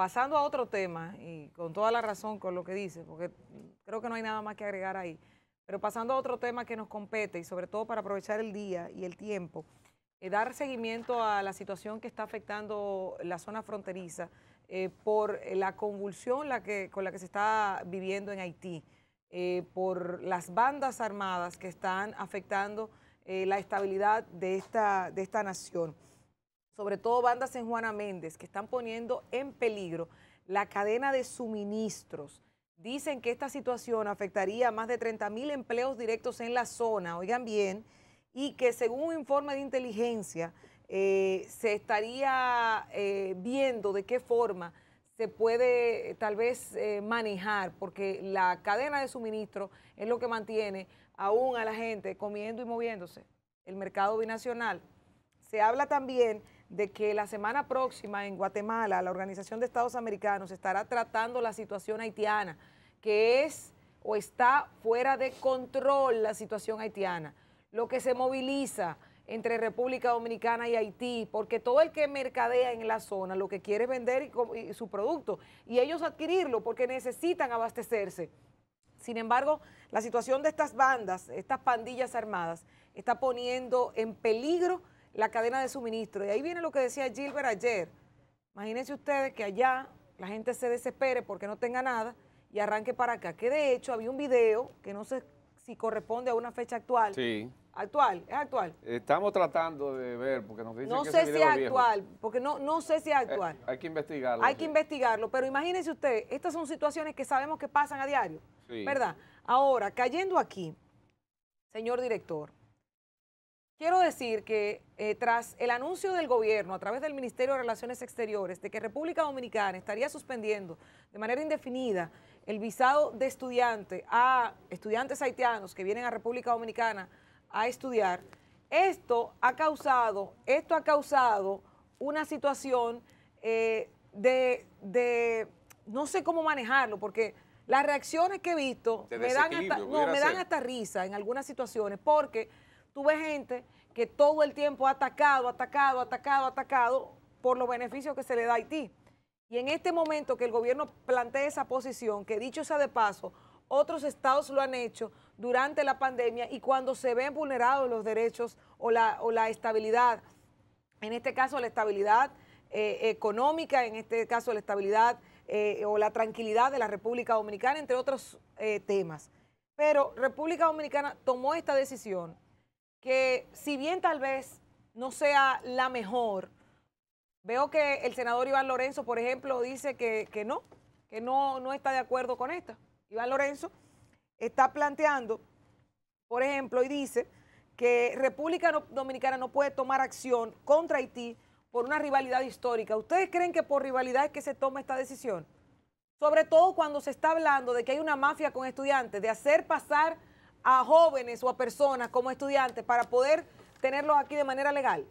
pasando a otro tema, y con toda la razón con lo que dice, porque creo que no hay nada más que agregar ahí, pero pasando a otro tema que nos compete, y sobre todo para aprovechar el día y el tiempo, eh, dar seguimiento a la situación que está afectando la zona fronteriza eh, por la convulsión con la que se está viviendo en Haití, eh, por las bandas armadas que están afectando la estabilidad de esta, de esta nación sobre todo bandas en Juana Méndez, que están poniendo en peligro la cadena de suministros. Dicen que esta situación afectaría a más de 30 mil empleos directos en la zona, oigan bien, y que según un informe de inteligencia eh, se estaría eh, viendo de qué forma se puede eh, tal vez manejar, porque la cadena de suministro es lo que mantiene aún a la gente comiendo y moviéndose, el mercado binacional. Se habla también de que la semana próxima en Guatemala la Organización de Estados Americanos estará tratando la situación haitiana, que es o está fuera de control la situación haitiana, lo que se moviliza entre República Dominicana y Haití, porque todo el que mercadea en la zona lo que quiere es vender su producto y ellos adquirirlo porque necesitan abastecerse. Sin embargo, la situación de estas bandas, estas pandillas armadas, está poniendo en peligro la cadena de suministro. Y ahí viene lo que decía Gilbert ayer. Imagínense ustedes que allá la gente se desespere porque no tenga nada y arranque para acá. Que de hecho había un video que no sé si corresponde a una fecha actual. Sí. Actual, es actual. Estamos tratando de ver, porque nos dicen no que sé video si es actual, porque no, no sé si es eh, actual. hay que investigarlo. Hay que investigarlo, pero imagínense ustedes, estas son situaciones que sabemos que pasan a diario, sí. ¿verdad? Ahora, cayendo aquí, señor director, Quiero decir que eh, tras el anuncio del gobierno a través del Ministerio de Relaciones Exteriores de que República Dominicana estaría suspendiendo de manera indefinida el visado de estudiante a estudiantes haitianos que vienen a República Dominicana a estudiar, esto ha causado, esto ha causado una situación eh, de, de, no sé cómo manejarlo, porque las reacciones que he visto me dan, hasta, me dan hasta risa en algunas situaciones, porque tuve gente que todo el tiempo ha atacado, atacado, atacado, atacado por los beneficios que se le da a Haití. Y en este momento que el gobierno plantea esa posición, que dicho sea de paso, otros estados lo han hecho durante la pandemia y cuando se ven vulnerados los derechos o la, o la estabilidad, en este caso la estabilidad eh, económica, en este caso la estabilidad eh, o la tranquilidad de la República Dominicana, entre otros eh, temas. Pero República Dominicana tomó esta decisión que si bien tal vez no sea la mejor, veo que el senador Iván Lorenzo, por ejemplo, dice que, no, que no, no está de acuerdo con esta. Iván Lorenzo está planteando, por ejemplo, y dice que República Dominicana no puede tomar acción contra Haití por una rivalidad histórica. ¿Ustedes creen que por rivalidad es que se toma esta decisión? Sobre todo cuando se está hablando de que hay una mafia con estudiantes, de hacer pasar a jóvenes o a personas como estudiantes para poder tenerlos aquí de manera legal?